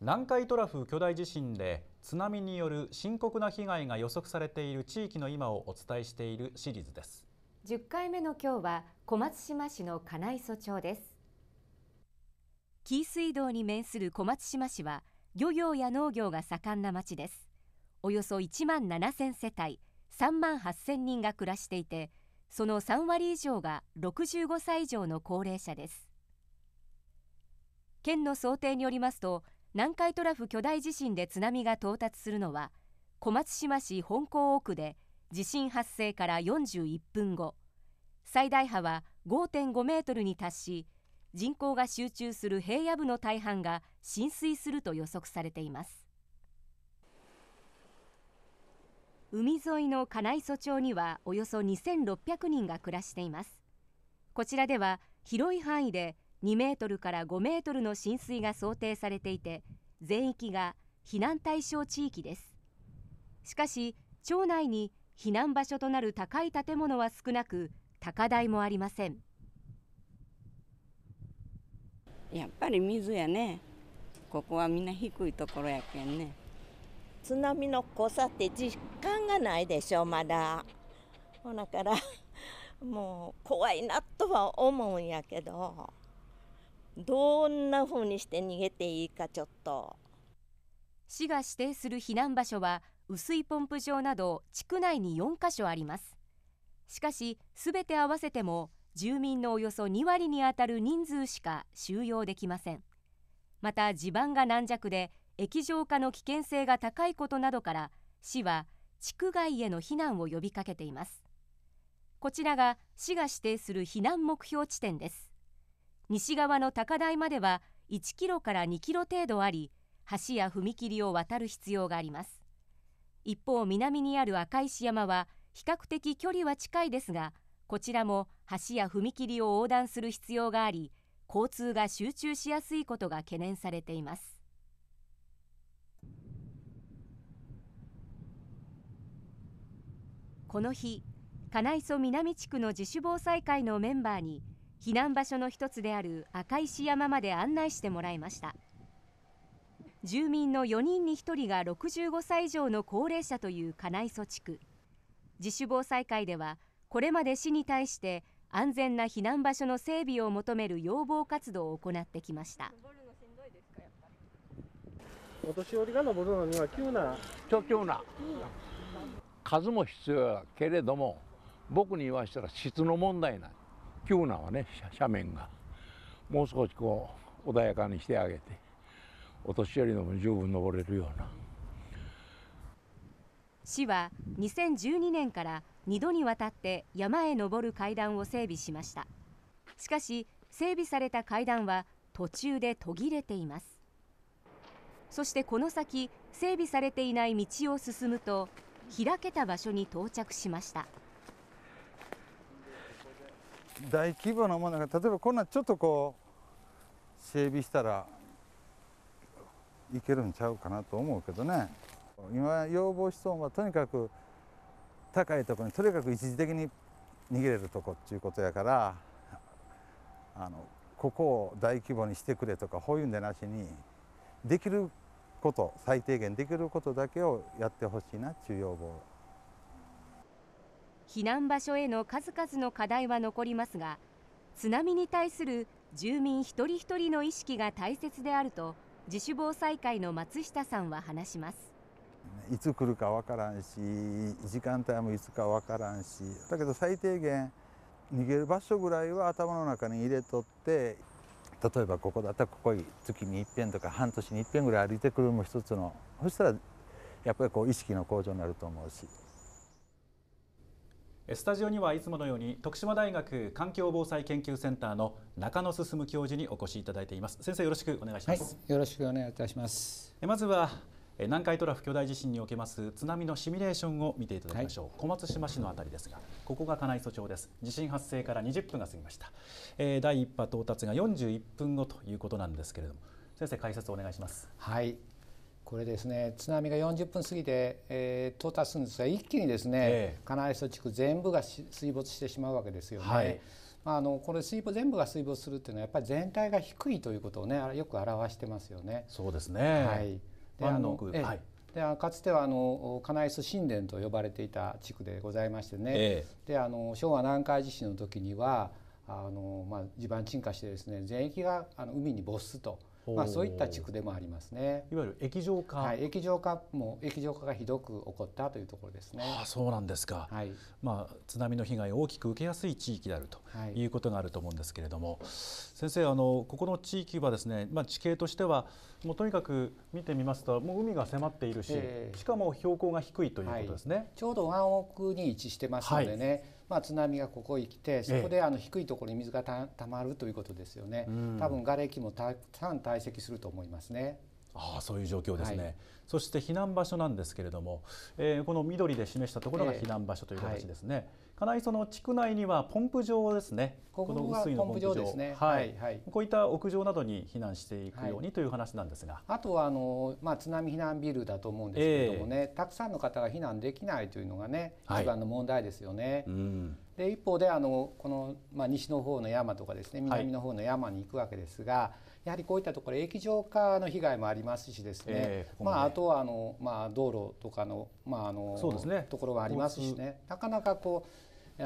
南海トラフ巨大地震で津波による深刻な被害が予測されている地域の今をお伝えしているシリーズです10回目の今日は小松島市の金磯町です紀伊水道に面する小松島市は漁業や農業が盛んな町ですおよそ1万7000世帯3万8000人が暮らしていてその3割以上が65歳以上の高齢者です県の想定によりますと南海トラフ巨大地震で津波が到達するのは小松島市本港奥で地震発生から41分後最大波は5.5メートルに達し人口が集中する平野部の大半が浸水すると予測されています海沿いの金井磯町にはおよそ2600人が暮らしていますこちらでは広い範囲で2メートルから5メートルの浸水が想定されていて全域が避難対象地域ですしかし町内に避難場所となる高い建物は少なく高台もありませんやっぱり水やねここはみんな低いところやけんね津波の濃さって実感がないでしょまだほなからもう怖いなとは思うんやけど。どんな風にして逃げていいかちょっと市が指定する避難場所は薄いポンプ場など地区内に4カ所ありますしかしすべて合わせても住民のおよそ2割にあたる人数しか収容できませんまた地盤が軟弱で液状化の危険性が高いことなどから市は地区外への避難を呼びかけていますこちらが市が指定する避難目標地点です西側の高台までは1キロから2キロ程度あり橋や踏切を渡る必要があります一方南にある赤石山は比較的距離は近いですがこちらも橋や踏切を横断する必要があり交通が集中しやすいことが懸念されていますこの日金磯南地区の自主防災会のメンバーに避難場所の一つである赤石山まで案内してもらいました住民の4人に1人が65歳以上の高齢者という金磯地区自主防災会ではこれまで市に対して安全な避難場所の整備を求める要望活動を行ってきましたお年寄りが登るのには急な急な数も必要やけれども僕に言わしたら質の問題なん急なはね斜面がもう少しこう穏やかにしてあげてお年寄りのも十分登れるような市は2012年から2度にわたって山へ登る階段を整備しましたしかし整備された階段は途中で途切れていますそしてこの先整備されていない道を進むと開けた場所に到着しました。大規模なものが例えばこんなちょっとこう整備したらいけるんちゃうかなと思うけどね今要望しそうはとにかく高いとこにとにかく一時的に逃げれるとこっていうことやからあのここを大規模にしてくれとかこういうんでなしにできること最低限できることだけをやってほしいなっていう要望。避難場所への数々の課題は残りますが津波に対する住民一人一人の意識が大切であると自主防災会の松下さんは話します。いつ来るか分からんし時間帯もいつか分からんしだけど最低限逃げる場所ぐらいは頭の中に入れとって例えばここだったらここに月に一遍とか半年に一遍ぐらい歩いてくるのも一つのそしたらやっぱりこう意識の向上になると思うしスタジオにはいつものように徳島大学環境防災研究センターの中野進教授にお越しいただいています先生よろしくお願いします、はい、よろしくお願いいたしますまずは南海トラフ巨大地震におけます津波のシミュレーションを見ていただきましょう、はい、小松島市のあたりですがここが金井町です地震発生から20分が過ぎました、えー、第1波到達が41分後ということなんですけれども先生解説をお願いしますはいこれですね津波が40分過ぎで、えー、到達するんですが一気にですね、えー、金井曽地区全部が水没してしまうわけですよね。はいまあ、あのこれ水没全部が水没するっていうのはやっぱり全体が低いということをねよく表してますよね。そうですね。はい。であの、はい。でかつてはあの金井須神殿と呼ばれていた地区でございましてね、えー、であの昭和南海地震の時にはあの、まあ、地盤沈下してですね全域があの海に没すとまあ、そういった地区でもありますねいわゆる液状化、はい、液状化も液状化がひどく起こったというところですねあそうなんですか、はいまあ、津波の被害を大きく受けやすい地域であるということがあると思うんですけれども、はい、先生あのここの地域はですね、まあ、地形としてはもうとにかく見てみますともう海が迫っているし、えー、しかも標高が低いということですね、はい、ちょうど湾奥に位置してますのでね、まあ、津波がここへ来てそこであの低いところに水がたまるということですよね、多分瓦礫もたくさん堆積すると思いますね。ああそういう状況ですね、はい、そして避難場所なんですけれども、えー、この緑で示したところが避難場所という形ですね、えーはい、金井その地区内にはポンプ場ですねここの薄いのポンプ場ですね、はい、はい、こういった屋上などに避難していくようにという話なんですが、あとはあの、まあ、津波避難ビルだと思うんですけれどもね、えー、たくさんの方が避難できないというのがね一番の問題ですよね。うんで一方であのこの、まあ、西の方の山とかですね南の方の山に行くわけですが、やはりこういったところ液状化の被害もありますしですね、えー、まあ、あとはあの、まあ、道路とかの,、まああのそうですね、ところがありますしねなかなかこう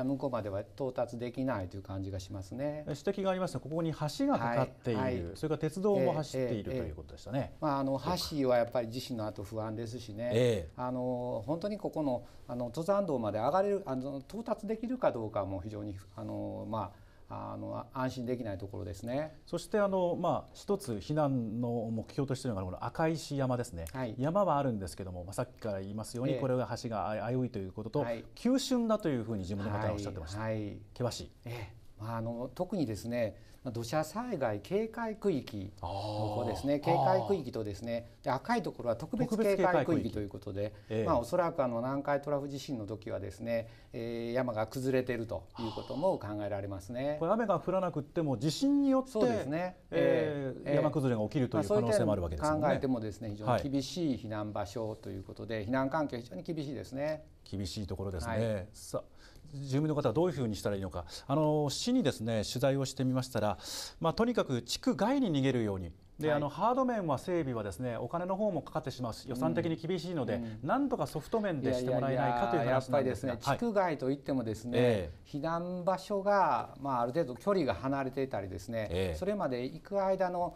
向こうまでは到達できないという感じがしますね指摘がありましたここに橋がかかっている、はいはい、それから鉄道も走っている、えー、ということでしたね、まあ、あの橋はやっぱり地震の後不安ですしね、えー、あの本当にここのあの登山道まで上がれるあの到達できるかどうかも非常にあの、まああの安心できないところですねそしてあの、まあ、一つ避難の目標としているのがこの赤石山ですね、はい、山はあるんですけども、まあ、さっきから言いますように、これが橋が危ういということと、ええ、急峻だというふうに地元の方はおっしゃってました、険しい、ええまあ、あの特にですね土砂災害警戒区域の方ですね警戒区域とですねで赤いところは特別警戒区域ということで、ええ、まあ、おそらくあの南海トラフ地震の時はですね、えー、山が崩れているということも考えられますねこれ雨が降らなくても地震によってそうですね、えー、えー、山崩れが起きるという可能性もあるわけですね、まあ、考えてもですね非常に厳しい避難場所ということで、はい、避難環境非常に厳しいですね。厳しいところですね、はい、さあ住民の方はどういうふうにしたらいいのかあの市にですね取材をしてみましたらまあ、とにかく地区外に逃げるようにで、はい、あのハード面は整備はですねお金の方もかかってしまうし予算的に厳しいので、うん、なんとかソフト面でしてもらえないかという話なんですがやっぱりですね、はい、地区外といってもですね、えー、避難場所が、まあ、ある程度距離が離れていたりですね、えー、それまで行く間の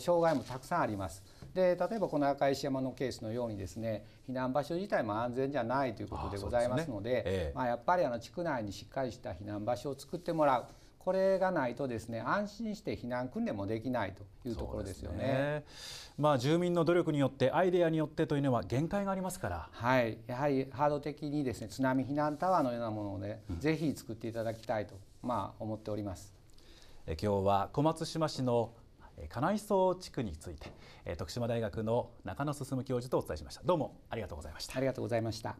障害もたくさんあります。で例えばこの赤石山のケースのようにですね避難場所自体も安全じゃないということでございますので、ねえー、まあ、やっぱりあの地区内にしっかりした避難場所を作ってもらう。これがないとですね安心して避難訓練もできないというところですよね、ね、まあ、住民の努力によってアイデアによってというのは限界がありますから、はい、やはりハード的にですね津波避難タワーのようなものをね、うん、ぜひ作っていただきたいと、まあ、思っておりますえ今日は小松島市の金井荘地区について徳島大学の中野進教授とお伝えしましたどうもありがとうございましたありがとうございました